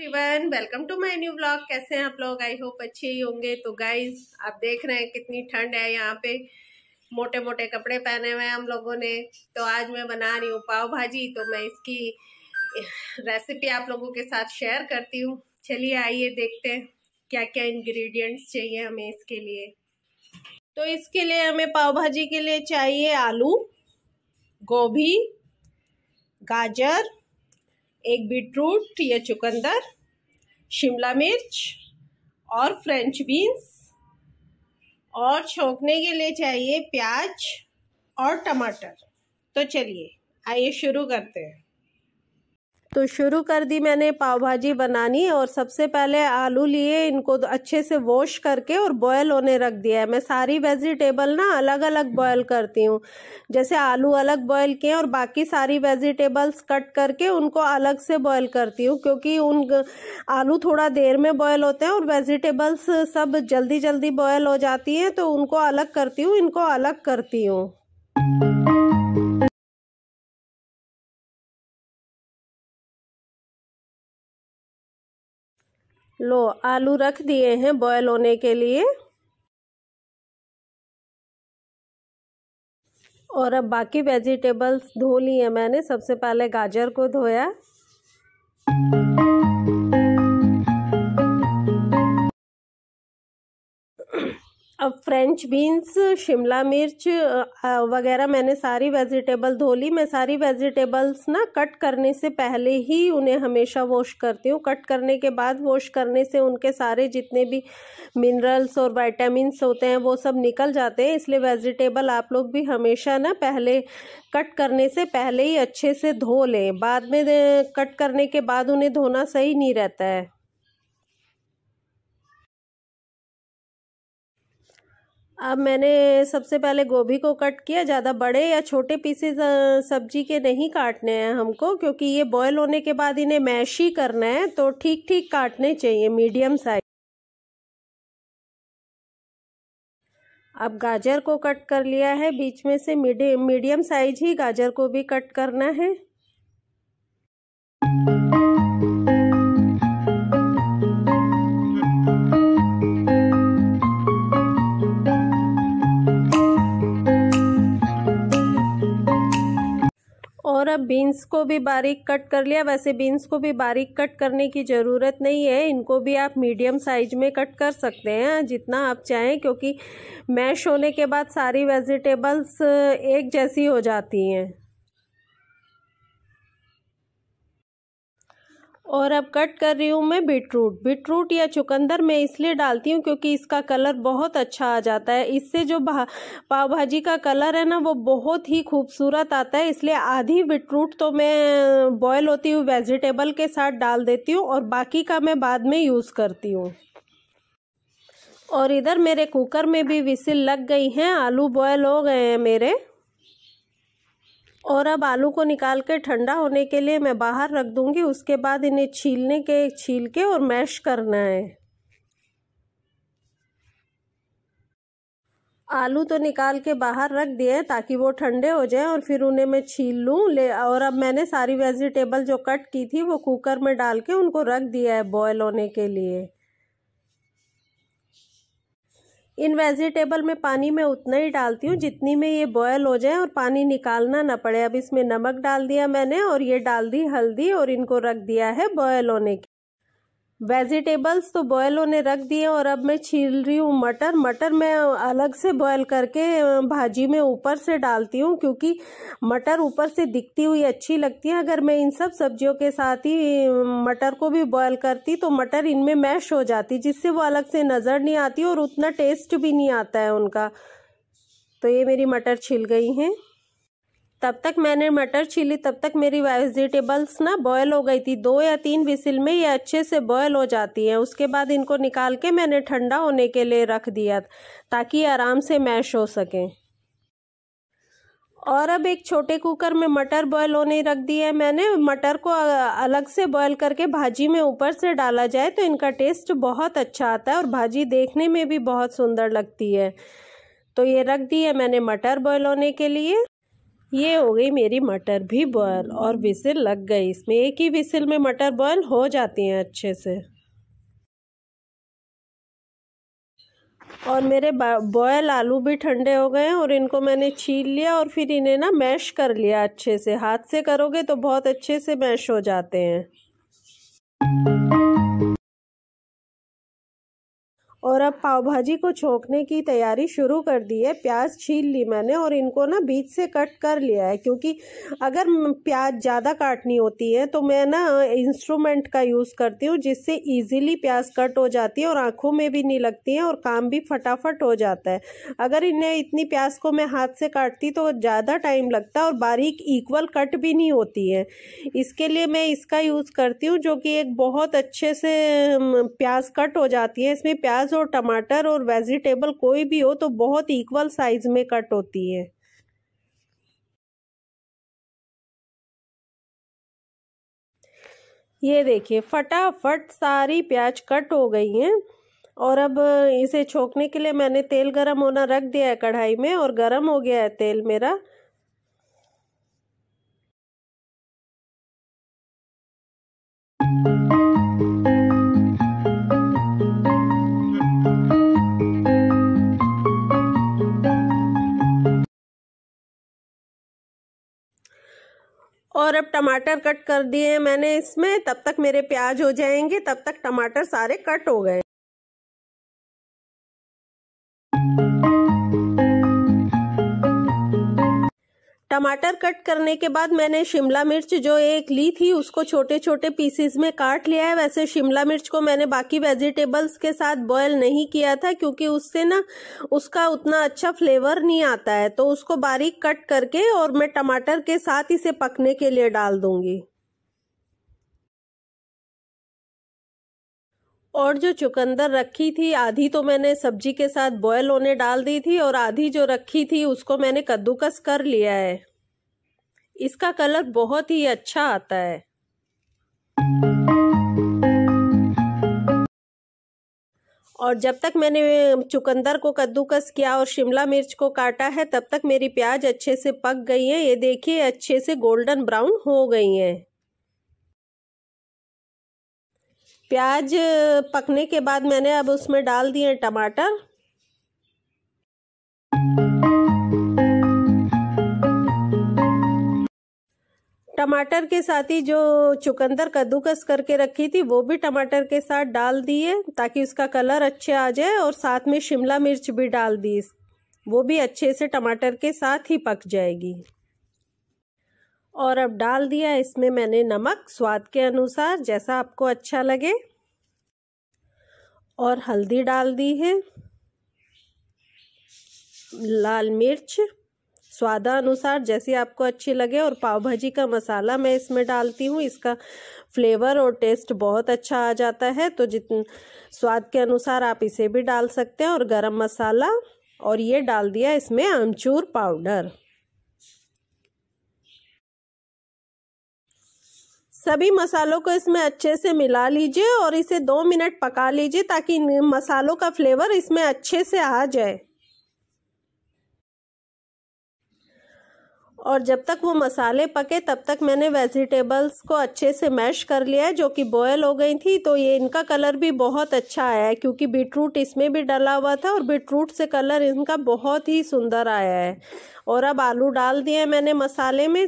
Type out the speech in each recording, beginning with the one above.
everyone welcome to my new blog कैसे हैं आप लोग आई होप अच्छे ही होंगे तो गाइस आप देख रहे हैं कितनी ठंड है यहाँ पे मोटे मोटे कपड़े पहने हुए हैं हम लोगों ने तो आज मैं बना रही हूँ पाव भाजी तो मैं इसकी रेसिपी आप लोगों के साथ शेयर करती हूँ चलिए आइए देखते हैं क्या क्या इन्ग्रीडियंट्स चाहिए हमें इसके लिए तो इसके लिए हमें पाव भाजी के लिए चाहिए आलू गोभी गाजर एक बीटरूट या चुकंदर शिमला मिर्च और फ्रेंच बीन्स और छोंकने के लिए चाहिए प्याज और टमाटर तो चलिए आइए शुरू करते हैं तो शुरू कर दी मैंने पाव भाजी बनानी और सबसे पहले आलू लिए इनको अच्छे से वॉश करके और बॉयल होने रख दिया है मैं सारी वेजिटेबल ना अलग अलग बॉयल करती हूँ जैसे आलू अलग बॉयल किए और बाकी सारी वेजिटेबल्स कट करके उनको अलग से बॉयल करती हूँ क्योंकि उन आलू थोड़ा देर में बॉयल होते हैं और वेजिटेबल्स सब जल्दी जल्दी बॉयल हो जाती हैं तो उनको अलग करती हूँ इनको अलग करती हूँ लो आलू रख दिए हैं बॉयल होने के लिए और अब बाकी वेजिटेबल्स धो लिए मैंने सबसे पहले गाजर को धोया अब फ्रेंच बीन्स शिमला मिर्च वगैरह मैंने सारी वेजिटेबल धो ली मैं सारी वेजिटेबल्स ना कट करने से पहले ही उन्हें हमेशा वॉश करती हूँ कट करने के बाद वॉश करने से उनके सारे जितने भी मिनरल्स और वाइटामस होते हैं वो सब निकल जाते हैं इसलिए वेजिटेबल आप लोग भी हमेशा ना पहले कट करने से पहले ही अच्छे से धो लें बाद में कट करने के बाद उन्हें धोना सही नहीं रहता है अब मैंने सबसे पहले गोभी को कट किया ज़्यादा बड़े या छोटे पीसेस सब्जी के नहीं काटने हैं हमको क्योंकि ये बॉयल होने के बाद इन्हें मैश ही करना है तो ठीक ठीक काटने चाहिए मीडियम साइज अब गाजर को कट कर लिया है बीच में से मीडियम साइज ही गाजर को भी कट करना है अब बीन्स को भी बारीक कट कर लिया वैसे बीन्स को भी बारीक कट करने की ज़रूरत नहीं है इनको भी आप मीडियम साइज में कट कर सकते हैं जितना आप चाहें क्योंकि मैश होने के बाद सारी वेजिटेबल्स एक जैसी हो जाती हैं और अब कट कर रही हूँ मैं बीटरूट बीटरूट या चुकंदर मैं इसलिए डालती हूँ क्योंकि इसका कलर बहुत अच्छा आ जाता है इससे जो पाव भाजी का कलर है ना वो बहुत ही खूबसूरत आता है इसलिए आधी बीटरूट तो मैं बॉयल होती हूँ वेजिटेबल के साथ डाल देती हूँ और बाकी का मैं बाद में यूज़ करती हूँ और इधर मेरे कुकर में भी विसिल लग गई हैं आलू बॉयल हो गए हैं मेरे और अब आलू को निकाल कर ठंडा होने के लिए मैं बाहर रख दूँगी उसके बाद इन्हें छीलने के छील के और मैश करना है आलू तो निकाल के बाहर रख दिए ताकि वो ठंडे हो जाए और फिर उन्हें मैं छील लूँ ले और अब मैंने सारी वेजिटेबल जो कट की थी वो कुकर में डाल के उनको रख दिया है बॉयल होने के लिए इन वेजिटेबल में पानी में उतना ही डालती हूँ जितनी में ये बॉयल हो जाए और पानी निकालना ना पड़े अब इसमें नमक डाल दिया मैंने और ये डाल दी हल्दी और इनको रख दिया है बॉयल होने के वेजिटेबल्स तो बॉयल होने रख दिए और अब मैं छील रही हूँ मटर मटर मैं अलग से बॉयल करके भाजी में ऊपर से डालती हूँ क्योंकि मटर ऊपर से दिखती हुई अच्छी लगती है अगर मैं इन सब सब्जियों के साथ ही मटर को भी बॉयल करती तो मटर इनमें मैश हो जाती जिससे वो अलग से नज़र नहीं आती और उतना टेस्ट भी नहीं आता है उनका तो ये मेरी मटर छिल गई हैं तब तक मैंने मटर छीली तब तक मेरी वेजिटेबल्स ना बॉयल हो गई थी दो या तीन विसिल में ये अच्छे से बॉयल हो जाती हैं उसके बाद इनको निकाल के मैंने ठंडा होने के लिए रख दिया ताकि आराम से मैश हो सकें और अब एक छोटे कुकर में मटर बॉयल होने रख दिया है मैंने मटर को अलग से बॉयल करके भाजी में ऊपर से डाला जाए तो इनका टेस्ट बहुत अच्छा आता है और भाजी देखने में भी बहुत सुंदर लगती है तो ये रख दी है मैंने मटर बॉयल होने के लिए ये हो गई मेरी मटर भी बॉयल और विसिल लग गई इसमें एक ही विसिल में मटर बॉयल हो जाती हैं अच्छे से और मेरे बॉयल आलू भी ठंडे हो गए हैं और इनको मैंने छील लिया और फिर इन्हें ना मैश कर लिया अच्छे से हाथ से करोगे तो बहुत अच्छे से मैश हो जाते हैं और अब पाव भाजी को छोंकने की तैयारी शुरू कर दी है प्याज छील ली मैंने और इनको ना बीच से कट कर लिया है क्योंकि अगर प्याज ज़्यादा काटनी होती है तो मैं ना इंस्ट्रूमेंट का यूज़ करती हूँ जिससे ईजिली प्याज कट हो जाती है और आँखों में भी नहीं लगती है और काम भी फटाफट हो जाता है अगर इन्हें इतनी प्याज को मैं हाथ से काटती तो ज़्यादा टाइम लगता और बारीक इक्वल कट भी नहीं होती है इसके लिए मैं इसका यूज़ करती हूँ जो कि एक बहुत अच्छे से प्याज कट हो जाती है इसमें प्याज प्याज और टमाटर और वेजिटेबल कोई भी हो तो बहुत इक्वल साइज में कट होती है ये देखिए फटाफट सारी प्याज कट हो गई हैं और अब इसे छोकने के लिए मैंने तेल गरम होना रख दिया है कढ़ाई में और गरम हो गया है तेल मेरा और अब टमाटर कट कर दिए मैंने इसमें तब तक मेरे प्याज हो जाएंगे तब तक टमाटर सारे कट हो गए टमाटर कट करने के बाद मैंने शिमला मिर्च जो एक ली थी उसको छोटे छोटे पीसेस में काट लिया है वैसे शिमला मिर्च को मैंने बाकी वेजिटेबल्स के साथ बॉयल नहीं किया था क्योंकि उससे ना उसका उतना अच्छा फ्लेवर नहीं आता है तो उसको बारीक कट करके और मैं टमाटर के साथ इसे पकने के लिए डाल दूंगी और जो चुकंदर रखी थी आधी तो मैंने सब्जी के साथ बॉयल होने डाल दी थी और आधी जो रखी थी उसको मैंने कद्दूकस कर लिया है इसका कलर बहुत ही अच्छा आता है और जब तक मैंने चुकंदर को कद्दूकस किया और शिमला मिर्च को काटा है तब तक मेरी प्याज अच्छे से पक गई है ये देखिए अच्छे से गोल्डन ब्राउन हो गई है प्याज पकने के बाद मैंने अब उसमें डाल दिए टमाटर टमाटर के साथ ही जो चुकंदर कद्दूकस करके रखी थी वो भी टमाटर के साथ डाल दिए ताकि उसका कलर अच्छे आ जाए और साथ में शिमला मिर्च भी डाल दी वो भी अच्छे से टमाटर के साथ ही पक जाएगी और अब डाल दिया इसमें मैंने नमक स्वाद के अनुसार जैसा आपको अच्छा लगे और हल्दी डाल दी है लाल मिर्च स्वादानुसार जैसी आपको अच्छी लगे और पाव भाजी का मसाला मैं इसमें डालती हूँ इसका फ्लेवर और टेस्ट बहुत अच्छा आ जाता है तो जित स्वाद के अनुसार आप इसे भी डाल सकते हैं और गरम मसाला और ये डाल दिया इसमें आमचूर पाउडर सभी मसालों को इसमें अच्छे से मिला लीजिए और इसे दो मिनट पका लीजिए ताकि मसालों का फ्लेवर इसमें अच्छे से आ जाए और जब तक वो मसाले पके तब तक मैंने वेजिटेबल्स को अच्छे से मैश कर लिया है जो कि बॉयल हो गई थी तो ये इनका कलर भी बहुत अच्छा आया है क्योंकि बीटरूट इसमें भी डला हुआ था और बीटरूट से कलर इनका बहुत ही सुंदर आया है और अब आलू डाल दिए मैंने मसाले में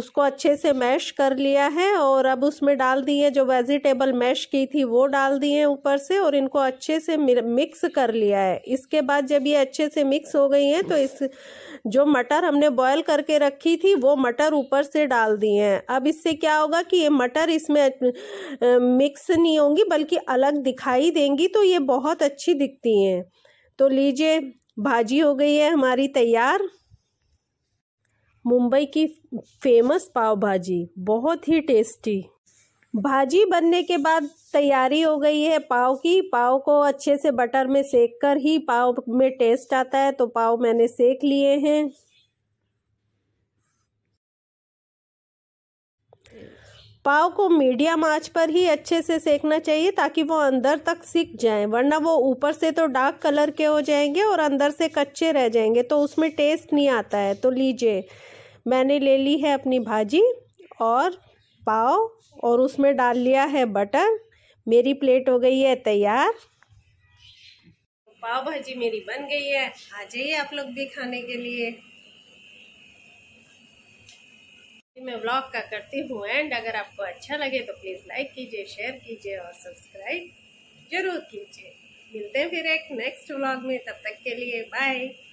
उसको अच्छे से मैश कर लिया है और अब उसमें डाल दिए जो वेजिटेबल मैश की थी वो डाल दिए ऊपर से और इनको अच्छे से मिक्स कर लिया है इसके बाद जब ये अच्छे से मिक्स हो गई हैं तो इस जो मटर हमने बॉयल करके रखी थी वो मटर ऊपर से डाल दिए हैं अब इससे क्या होगा कि ये मटर इसमें मिक्स नहीं होंगी बल्कि अलग दिखाई देंगी तो ये बहुत अच्छी दिखती हैं तो लीजिए भाजी हो गई है हमारी तैयार मुंबई की फेमस पाव भाजी बहुत ही टेस्टी भाजी बनने के बाद तैयारी हो गई है पाव की पाव को अच्छे से बटर में सेक कर ही पाव में टेस्ट आता है तो पाव मैंने सेक लिए हैं पाव को मीडियम आंच पर ही अच्छे से सेकना चाहिए ताकि वो अंदर तक सिक जाएं वरना वो ऊपर से तो डार्क कलर के हो जाएंगे और अंदर से कच्चे रह जाएंगे तो उसमें टेस्ट नहीं आता है तो लीजिए मैंने ले ली है अपनी भाजी और पाव और उसमें डाल लिया है बटर मेरी प्लेट हो गई है तैयार पाव भाजी मेरी बन गई है आ जाइए आप लोग भी खाने के लिए मैं ब्लॉग का करती हूँ एंड अगर आपको अच्छा लगे तो प्लीज़ लाइक कीजिए शेयर कीजिए और सब्सक्राइब जरूर कीजिए मिलते हैं फिर एक नेक्स्ट व्लॉग में तब तक के लिए बाय